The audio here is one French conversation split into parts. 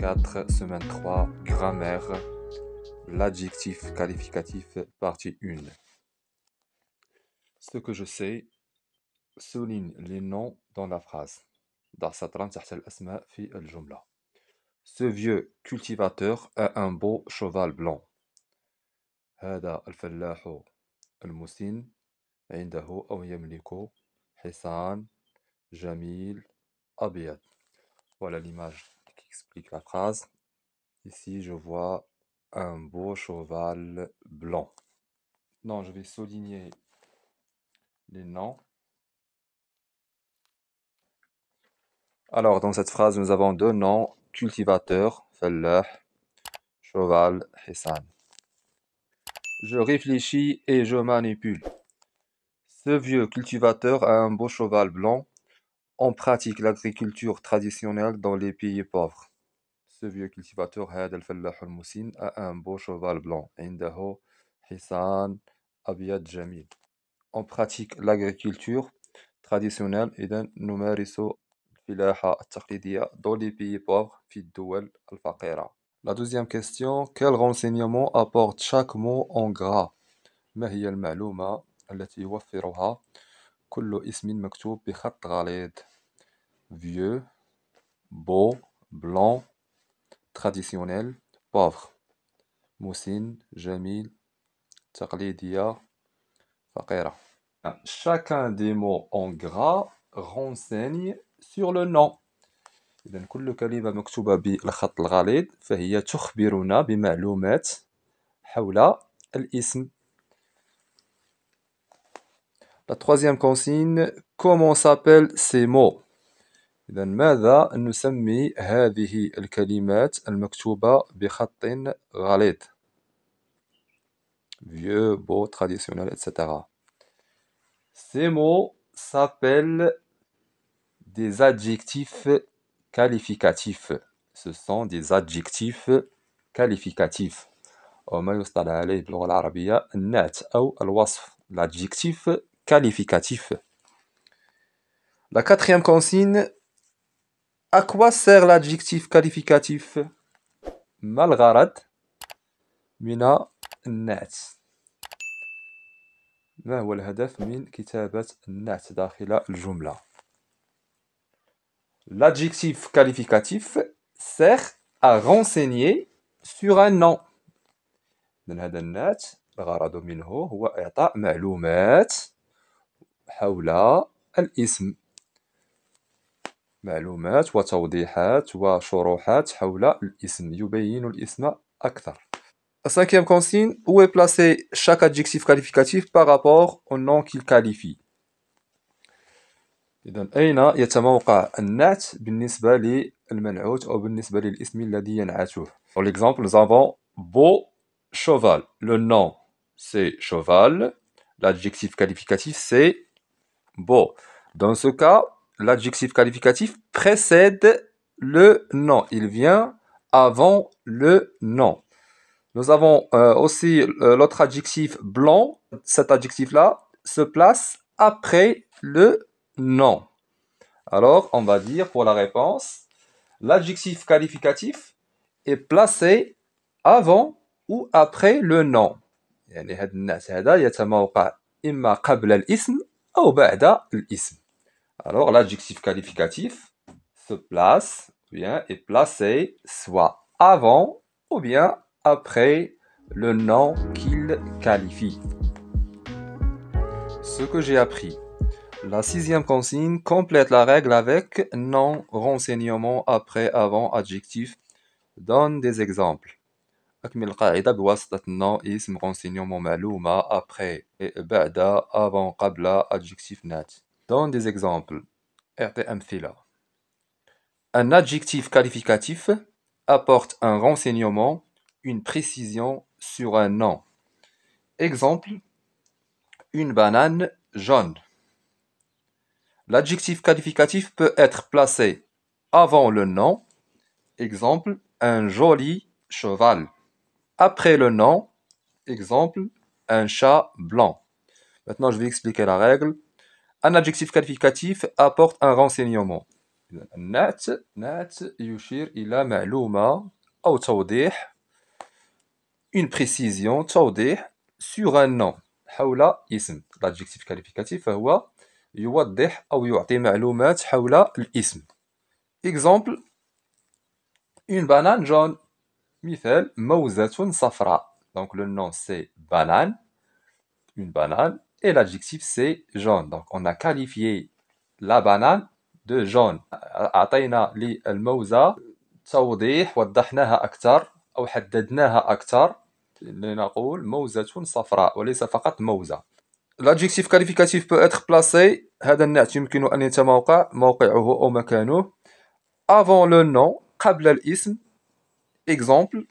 4, semaine 3, grammaire, l'adjectif qualificatif, partie 1. Ce que je sais souligne les noms dans la phrase. Ce vieux cultivateur a un beau cheval blanc. عنده يملك حصان جميل Voilà l'image explique la phrase. Ici, je vois un beau cheval blanc. Non, je vais souligner les noms. Alors, dans cette phrase, nous avons deux noms cultivateur, Fellah, cheval, Hassan. Je réfléchis et je manipule. Ce vieux cultivateur a un beau cheval blanc. On pratique l'agriculture traditionnelle dans les pays pauvres ce vieux cultivateur, Hadel al Moussine, a un beau cheval blanc, Indaho Hisan Abiyad Jamil. On pratique l'agriculture traditionnelle et d'un numériso filaha taqidia dans les pays pauvres, Fidouel al -faqira. La deuxième question quel renseignement apporte chaque mot en gras Mahi al-Maluma, Letiwa يوفرها كل اسم مكتوب بخط غليظ vieux beau blanc traditionnelles, pauvres: Moussine, Jamil, taqlidia, Faqira. Ah, chacun des mots en gras renseigne sur le nom. la كل كلمة مكتوبة بالخط الغليظ فهي تخبرنا بمعلومات حول الاسم. La troisième consigne, comment s'appellent ces mots إذا ماذا نسمي هذه الكلمات المكتوبة بخط غليظ؟ vieux, beau, traditionnel, etc. Ces mots s'appellent des adjectifs qualificatifs. Ce sont des adjectifs qualificatifs. وما يصطلح عليه باللغة العربية النعت أو الوصف l'adjectif qualificatif. La quatrième consigne à quoi sert l'adjectif qualificatif Malgarad, mina net. Ma wal hedaf min kitabat net d'achila jumla. L'adjectif qualificatif sert à renseigner sur un nom. Nen hadan net, l'garad minho, ou ait a maloumate, ou la, l'ism. معلومات وتوضيحات وشروحات حول الاسم يبين الاسم أكثر. La cinquième consigne, où est placé chaque adjectif qualificatif par rapport au nom qu'il qualifie إذا أين يتموقع النعت بالنسبة للمنعوت أو بالنسبة للاسم الذي ينعته Pour l'exemple, nous avons beau cheval. Le nom, c'est cheval. L'adjectif qualificatif, c'est beau. Dans ce cas, l'adjectif qualificatif précède le nom. Il vient avant le nom. Nous avons euh, aussi euh, l'autre adjectif blanc. Cet adjectif-là se place après le nom. Alors, on va dire pour la réponse, l'adjectif qualificatif est placé avant ou après le nom. Alors l'adjectif qualificatif se place bien, est placé soit avant ou bien après le nom qu'il qualifie. Ce que j'ai appris. La sixième consigne complète la règle avec non renseignement, après, avant, adjectif. Donne des exemples. renseignement après et avant adjectif net. Dans des exemples. Un adjectif qualificatif apporte un renseignement, une précision sur un nom. Exemple, une banane jaune. L'adjectif qualificatif peut être placé avant le nom. Exemple, un joli cheval. Après le nom. Exemple, un chat blanc. Maintenant, je vais expliquer la règle. Un adjectif qualificatif apporte un renseignement. نعت نعت يشير إلى معلومة أو توضيح une précision توضيح sur un nom حول اسم l'adjectif qualificatif فهو يوضح أو يعطي معلومات حول الاسم exemple une banane jaune مثال موزة صفراء donc le nom c'est banane une banane et l'adjectif c'est jaune. Donc on a qualifié la banane de jaune. أعطينا للموزة توضيح وضحناها أكثر أو حددناها أكثر لنقول موزة صفراء وليس فقط موزة. L'adjectif qualificatif peut être placé هذا النعت يمكن أن يتموقع موقعه أو مكانه avant le nom قبل الاسم exemple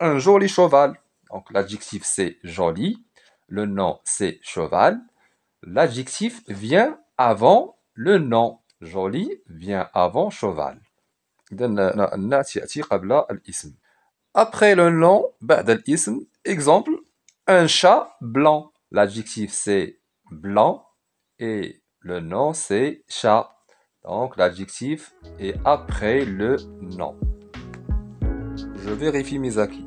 un joli cheval donc l'adjectif c'est joli le nom c'est cheval, l'adjectif vient avant le nom. Joli vient avant cheval. Après le nom, exemple, un chat blanc. L'adjectif c'est blanc et le nom c'est chat. Donc l'adjectif est après le nom. Je vérifie mes acquis.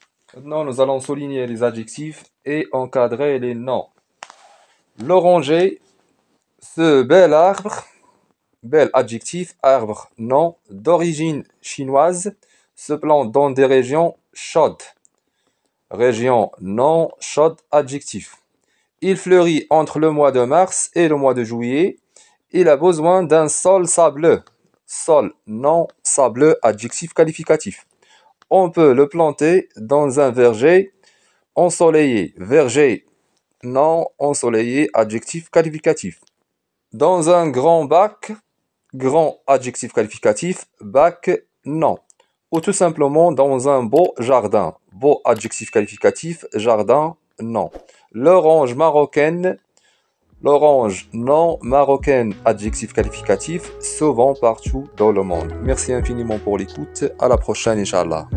Maintenant, nous allons souligner les adjectifs et encadrer les noms. L'oranger, ce bel arbre, bel adjectif, arbre, nom, d'origine chinoise, se plante dans des régions chaudes. Région, nom, chaude, adjectif. Il fleurit entre le mois de mars et le mois de juillet. Il a besoin d'un sol sableux. Sol, nom, sableux, adjectif qualificatif on peut le planter dans un verger ensoleillé. Verger non ensoleillé, adjectif qualificatif. Dans un grand bac, grand adjectif qualificatif, bac non. Ou tout simplement dans un beau jardin, beau adjectif qualificatif, jardin non. L'orange marocaine L'orange non marocaine, adjectif qualificatif, souvent partout dans le monde. Merci infiniment pour l'écoute. À la prochaine, Inch'Allah.